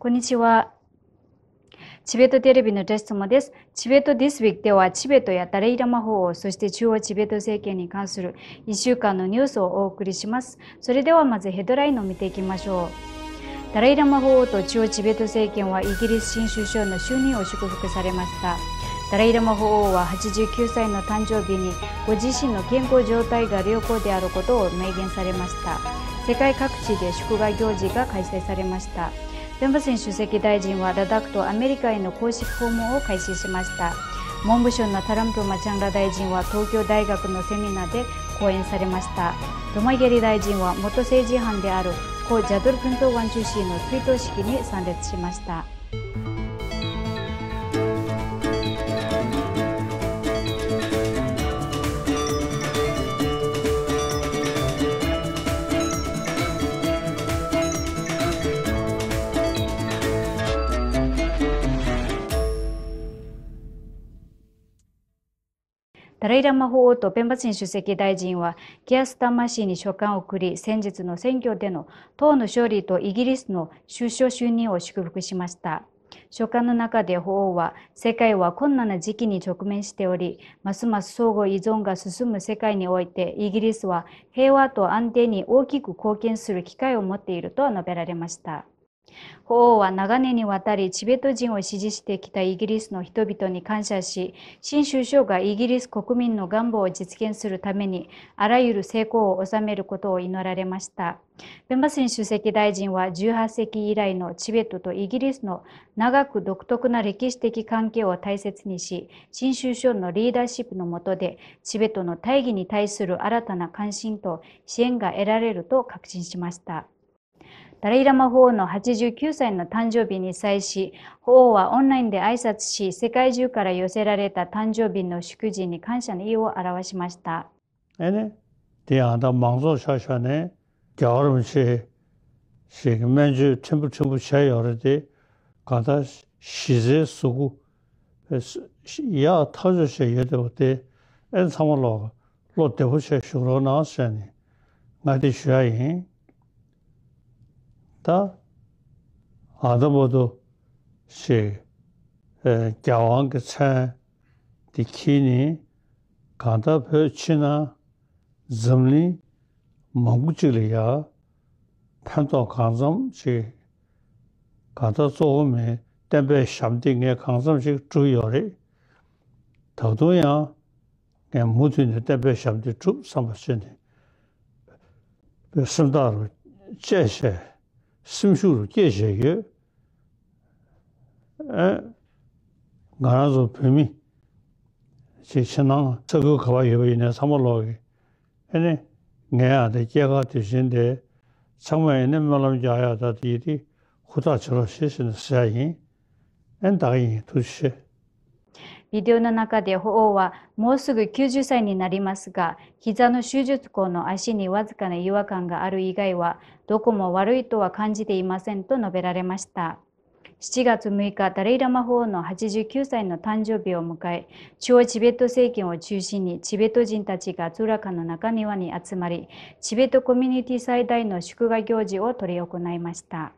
こんにちは。チベットテレビのジャストマです。チベットディスウィ e クではチベットやタレイラ魔法、そして中央チベット政権に関する1週間のニュースをお送りします。それではまずヘッドラインを見ていきましょう。タレイラ魔法王と中央チベット政権はイギリス新首相の就任を祝福されました。ダライ・ラマ法王は89歳の誕生日にご自身の健康状態が良好であることを明言されました世界各地で祝賀行事が開催されました全部選席大臣はラダクとアメリカへの公式訪問を開始しました文部省のタランプマチャンラ大臣は東京大学のセミナーで講演されましたロマゲリ大臣は元政治犯である故ジャドル・クントワン中心の追悼式に参列しましたライラマ法王とペンバチン主席大臣は、キアスタマに書簡を送り、先日の選挙での党の勝利とイギリスの首相就任を祝福しました。書簡の中で法王は、世界は困難な時期に直面しており、ますます相互依存が進む世界において、イギリスは平和と安定に大きく貢献する機会を持っていると述べられました。法王は長年にわたりチベット人を支持してきたイギリスの人々に感謝し、新首相がイギリス国民の願望を実現するために、あらゆる成功を収めることを祈られました。ペンバスン主席大臣は18世紀以来のチベットとイギリスの長く独特な歴史的関係を大切にし、新首相のリーダーシップの下で、チベットの大義に対する新たな関心と支援が得られると確信しました。ダライ・ラマ法王の89歳の誕生日に際し、法王はオンラインで挨拶し、世界中から寄せられた誕生日の祝辞に感謝の意を表しました。えね、대한다망조샤샤네겨울음시시면주첨부첨부샤여러데가다시제수고야터져셔여도데엔사몰로로데호셔슈로나스니나디슈아이다 아더보도 시 겨왕 그차 디키니 간다 펴치나 zimli mungu chigli yaa pantao kaansam chi kaata tsogho me tenpe shamdi nga kaansam chi chugi yore tagdo yaa nga mutu nga tenpe shamdi shay 심슈르 계제게 에 가라조 페미 제 신나 저거 가봐 여보이네 삼월로 해네 내가 내 되신데 정말 말로 자야다 디디 후다처럼 실신 사이 엔다이 투시 ビデオの中で法王はもうすぐ90歳になりますが、膝の手術後の足にわずかな違和感がある以外は、どこも悪いとは感じていませんと述べられました。7月6日、ダレイ・ラマ法王の89歳の誕生日を迎え、中央チベット政権を中心にチベット人たちがツラカの中庭に集まり、チベットコミュニティ最大の祝賀行事を執り行いました。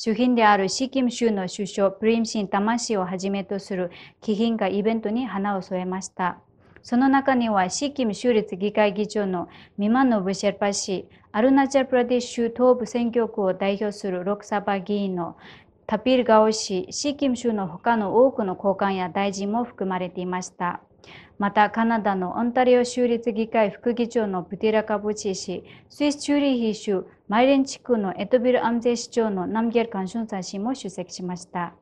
主賓であるシキム州の首相、プリムシン魂をはじめとする貴賓がイベントに花を添えました。その中には、シキム州立議会議長のミマノブシェルパ氏、アルナチャプラディッシュ東部選挙区を代表するロクサバ議員のタピルガオ氏、シキム州の他の多くの高官や大臣も含まれていました。また、カナダのオンタリオ州立議会副議長のプティラカブチ氏、スイス・チューリヒ州マイレン地区のエトビル安全市長のナムギャルカンションさん氏も出席しました。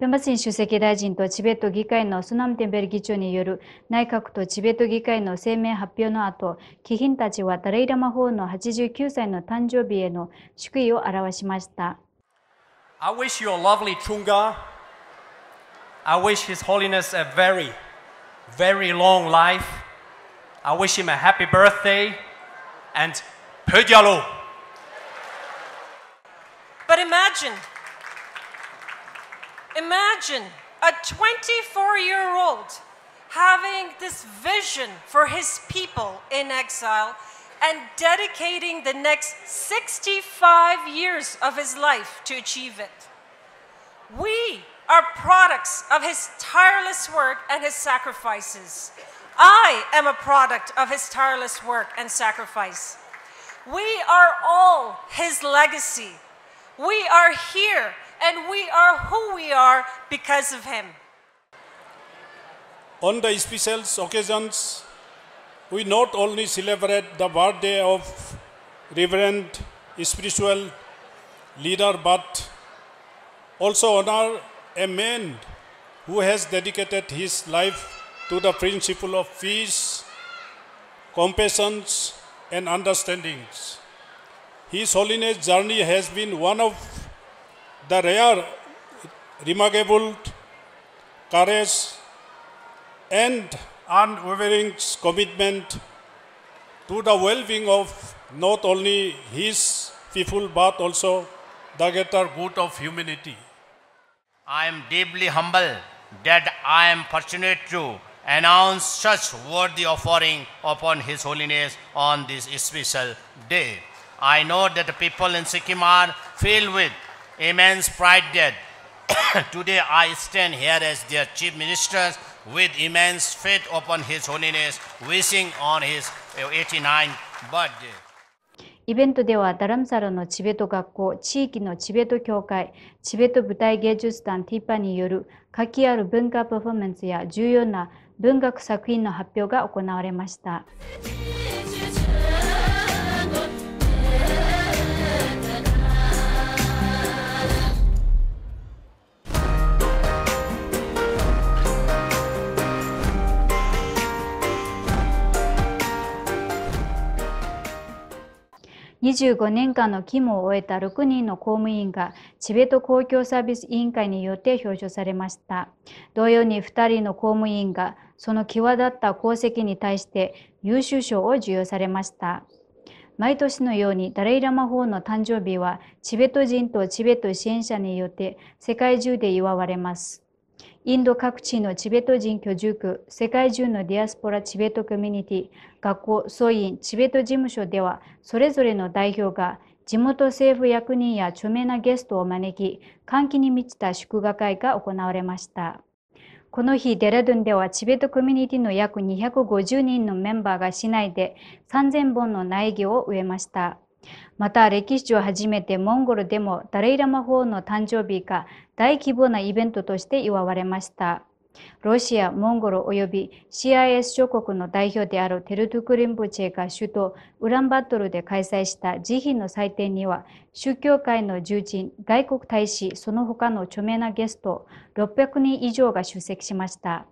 ペンバスン主席大臣とチベット議会のスナムテンベル議長による内閣とチベット議会の声明発表の後、貴賓たちはダレイラマ法の89歳の誕生日への祝意を表しました。I wish your lovely Chunga, I wish His Holiness a very, very long life. I wish him a happy birthday and Pödyalo! But imagine, imagine a 24 year old having this vision for his people in exile and dedicating the next 65 years of his life to achieve it. We are products of his tireless work and his sacrifices. I am a product of his tireless work and sacrifice. We are all his legacy we are here and we are who we are because of him. On the special occasions, we not only celebrate the birthday of reverend spiritual leader but also honor a man who has dedicated his life to the principle of peace, compassion, and understandings. His Holiness journey has been one of the rare, remarkable courage and unwavering commitment to the well-being of not only his people but also the greater good of humanity. I am deeply humbled that I am fortunate to announce such worthy offering upon His Holiness on this special day. I know that the people in Sikkim are filled with immense pride that today I stand here as their chief minister with immense faith upon His Holiness, wishing on his 89th birthday. イベントではダラムサラのチベット学校、地域のチベット教会、チベット舞台芸術団ティッパによる書きある文化パフォーマンスや重要な文学作品の発表が行われました。25年間の勤務を終えた6人の公務員がチベット公共サービス委員会によって表彰されました。同様に2人の公務員がその際立った功績に対して優秀賞を授与されました。毎年のようにダレイ・ラマ法の誕生日はチベット人とチベット支援者によって世界中で祝われます。インド各地のチベット人居住区、世界中のディアスポラチベットコミュニティ、学校、総員、チベット事務所では、それぞれの代表が地元政府役人や著名なゲストを招き、歓喜に満ちた祝賀会が行われました。この日、デラドゥンではチベットコミュニティの約250人のメンバーが市内で3000本の苗木を植えました。また歴史上初めてモンゴルでもダレイラマ法の誕生日が大規模なイベントとして祝われました。ロシア、モンゴル及び CIS 諸国の代表であるテルトゥクリンブチェが首都ウランバトルで開催した慈悲の祭典には、宗教界の重鎮、外国大使、その他の著名なゲスト、600人以上が出席しました。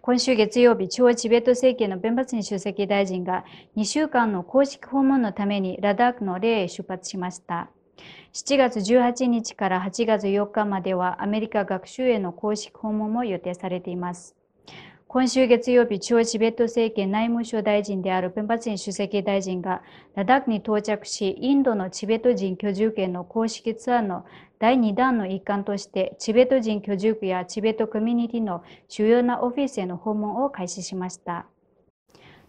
今週月曜日、中央チベット政権の弁ツに主席大臣が2週間の公式訪問のためにラダークの例へ出発しました。7月18日から8月4日まではアメリカ学習への公式訪問も予定されています。今週月曜日、中央チベット政権内務省大臣であるペンパチン主席大臣がラダックに到着し、インドのチベット人居住権の公式ツアーの第2弾の一環として、チベット人居住区やチベットコミュニティの主要なオフィスへの訪問を開始しました。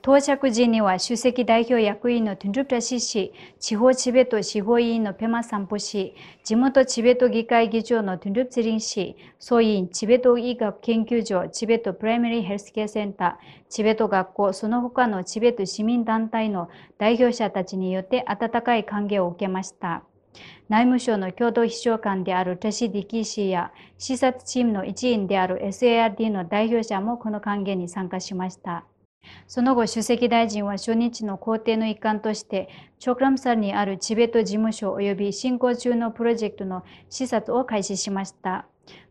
到着時には主席代表役員のトゥンジュプラシ氏、地方チベット司法委員のペマサンポ氏、地元チベット議会議長のトゥンジュプツリン氏、総員チベット医学研究所、チベットプライマリーヘルスケアセンター、チベット学校、その他のチベット市民団体の代表者たちによって温かい歓迎を受けました。内務省の共同秘書官であるテシディキ氏や視察チームの一員である SARD の代表者もこの歓迎に参加しました。その後、主席大臣は初日の公邸の一環として、チョクラムサルにあるチベット事務所及び進行中のプロジェクトの視察を開始しました。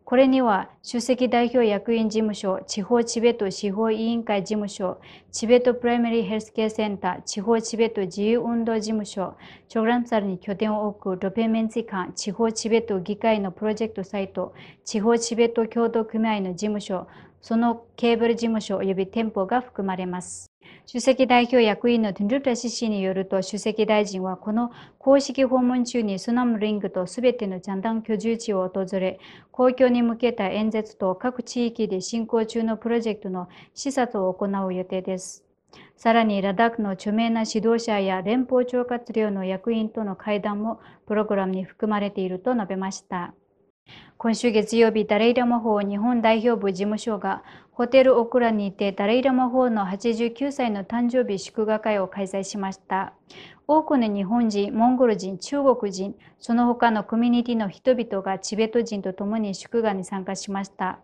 これには、出席代表役員事務所、地方チベット司法委員会事務所、チベットプライマリーヘルスケアセンター、地方チベット自由運動事務所、チョグランサルに拠点を置くロペメンツ館、地方チベット議会のプロジェクトサイト、地方チベット共同組合の事務所、そのケーブル事務所及び店舗が含まれます。主席代表役員のドゥンルラシ氏によると、主席大臣はこの公式訪問中にスナムリングとすべてのジャンダン居住地を訪れ、公共に向けた演説と各地域で進行中のプロジェクトの視察を行う予定です。さらにラダックの著名な指導者や連邦調達領の役員との会談もプログラムに含まれていると述べました。今週月曜日、ダレイラマ法日本代表部事務所がホテルオクラにいてダレイラマ法の89歳の誕生日祝賀会を開催しました。多くの日本人、モンゴル人、中国人、その他のコミュニティの人々がチベット人と共に祝賀に参加しました。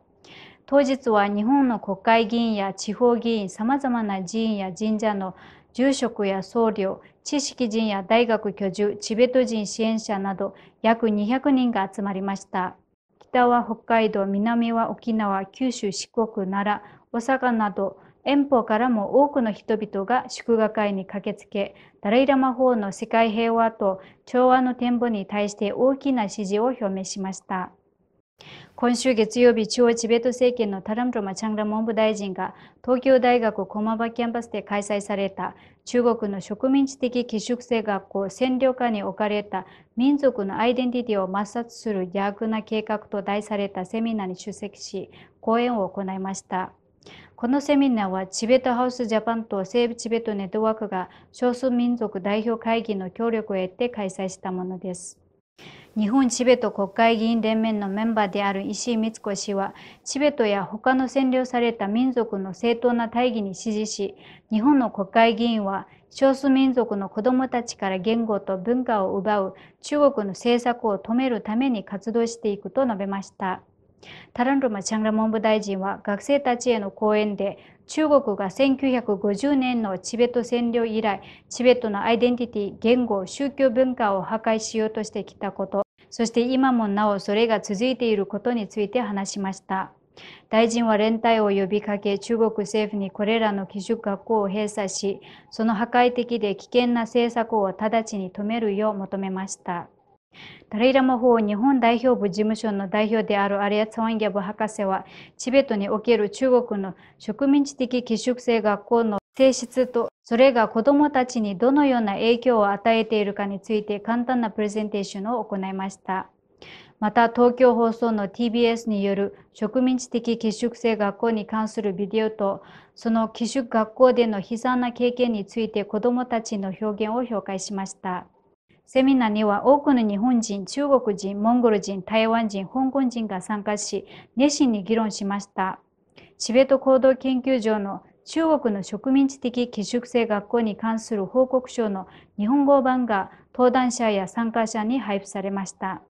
当日は日本の国会議員や地方議員、様々な寺院や神社の住職や僧侶、知識人や大学居住、チベット人支援者など約200人が集まりました。北は北海道、南は沖縄、九州、四国、奈良、大阪など遠方からも多くの人々が祝賀会に駆けつけ、ダライ・ラマ法の世界平和と調和の展望に対して大きな支持を表明しました。今週月曜日、中央チベット政権のタラムロマチャンラ文部大臣が東京大学駒場キャンパスで開催された中国の植民地的寄宿制学校占領下に置かれた民族のアイデンティティを抹殺する逆な計画と題されたセミナーに出席し、講演を行いました。このセミナーはチベットハウスジャパンと西部チベットネットワークが少数民族代表会議の協力を得て開催したものです。日本チベット国会議員連盟のメンバーである石井光子氏は、チベットや他の占領された民族の正当な大義に支持し、日本の国会議員は少数民族の子どもたちから言語と文化を奪う中国の政策を止めるために活動していくと述べました。タランルマ・チャンラ文部大臣は学生たちへの講演で中国が1950年のチベット占領以来、チベットのアイデンティティ、言語、宗教文化を破壊しようとしてきたこと、そして今もなおそれが続いていることについて話しました。大臣は連帯を呼びかけ、中国政府にこれらの寄宿学校を閉鎖し、その破壊的で危険な政策を直ちに止めるよう求めました。ダライ・ラマ法日本代表部事務所の代表であるアリア・ツワンギャブ博士は、チベットにおける中国の植民地的寄宿制学校の性質と、それが子どもたちにどのような影響を与えているかについて簡単なプレゼンテーションを行いました。また、東京放送の TBS による植民地的寄宿制学校に関するビデオと、その寄宿学校での悲惨な経験について子どもたちの表現を紹介しました。セミナーには多くの日本人、中国人、モンゴル人、台湾人、香港人が参加し、熱心に議論しました。チベット行動研究所の中国の植民地的寄宿制学校に関する報告書の日本語版が登壇者や参加者に配布されました。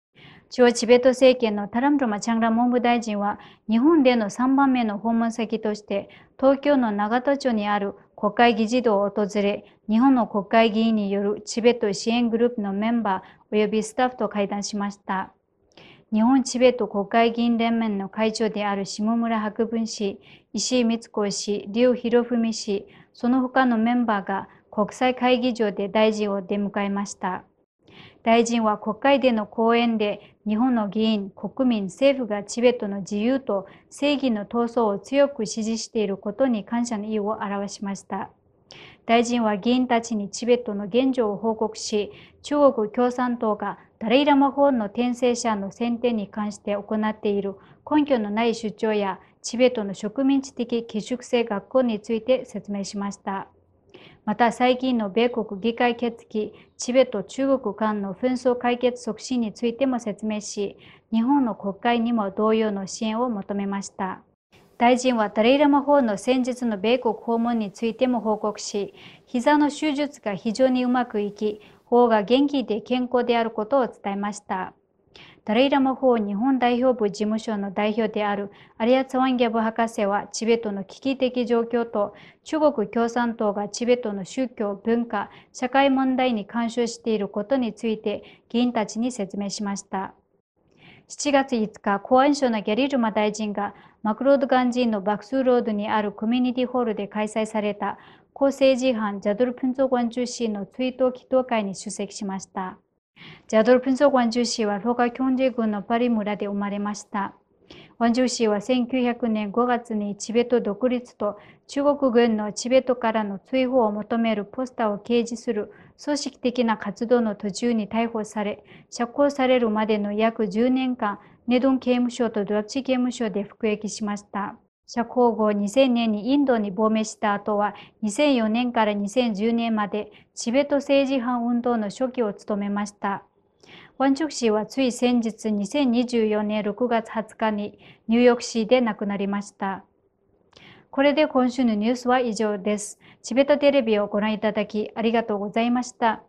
中央チベット政権のタラムロマチャンラ文部大臣は、日本での3番目の訪問先として、東京の長田町にある国会議事堂を訪れ、日本の国会議員によるチベット支援グループのメンバー及びスタッフと会談しました。日本チベット国会議員連盟の会長である下村博文氏、石井光子氏、劉博文氏、その他のメンバーが国際会議場で大臣を出迎えました。大臣は国会での講演で日本の議員、国民、政府がチベットの自由と正義の闘争を強く支持していることに感謝の意を表しました。大臣は議員たちにチベットの現状を報告し、中国共産党がダレイラマ法の転生者の選定に関して行っている根拠のない主張やチベットの植民地的寄宿性学校について説明しました。また最近の米国議会決議、チベット中国間の紛争解決促進についても説明し、日本の国会にも同様の支援を求めました。大臣はダレイラマ法の先日の米国訪問についても報告し、膝の手術が非常にうまくいき、法が元気で健康であることを伝えました。ダレイ・ラマ法日本代表部事務所の代表であるアリア・ツワンギャブ博士はチベットの危機的状況と中国共産党がチベットの宗教、文化、社会問題に干渉していることについて議員たちに説明しました。7月5日、公安省のギャリルマ大臣がマクロード・ガンジーのバクスーロードにあるコミュニティホールで開催された公生事犯ジャドル・プンゾ・ーゴン中心の追悼祈祷会に出席しました。ジャドルプンソ・ワンジュ氏はロガキョンジ郡のパリ村で生まれました。ワンジュ氏は1900年5月にチベット独立と中国軍のチベットからの追放を求めるポスターを掲示する組織的な活動の途中に逮捕され、釈放されるまでの約10年間、ネドン刑務所とドラチ刑務所で服役しました。釈放後2000年にインドに亡命した後は2004年から2010年までチベット政治犯運動の初期を務めました。ワンチョク氏はつい先日2024年6月20日にニューヨーク市で亡くなりました。これで今週のニュースは以上です。チベットテレビをご覧いただきありがとうございました。